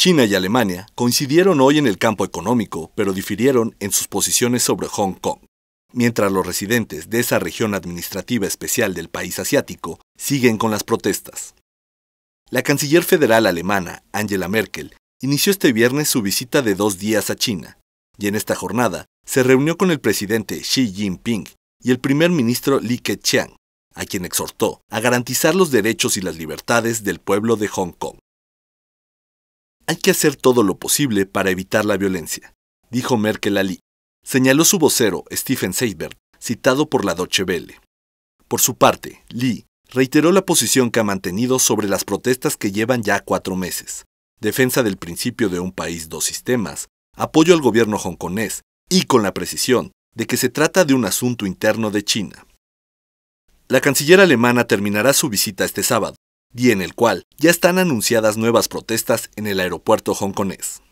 China y Alemania coincidieron hoy en el campo económico, pero difirieron en sus posiciones sobre Hong Kong, mientras los residentes de esa región administrativa especial del país asiático siguen con las protestas. La canciller federal alemana, Angela Merkel, inició este viernes su visita de dos días a China, y en esta jornada se reunió con el presidente Xi Jinping y el primer ministro Li Keqiang, a quien exhortó a garantizar los derechos y las libertades del pueblo de Hong Kong. Hay que hacer todo lo posible para evitar la violencia, dijo Merkel a Lee. Señaló su vocero, Stephen Seibert, citado por la Deutsche Welle. Por su parte, Lee reiteró la posición que ha mantenido sobre las protestas que llevan ya cuatro meses. Defensa del principio de un país dos sistemas, apoyo al gobierno hongkonés y con la precisión de que se trata de un asunto interno de China. La canciller alemana terminará su visita este sábado y en el cual ya están anunciadas nuevas protestas en el aeropuerto hongkonés.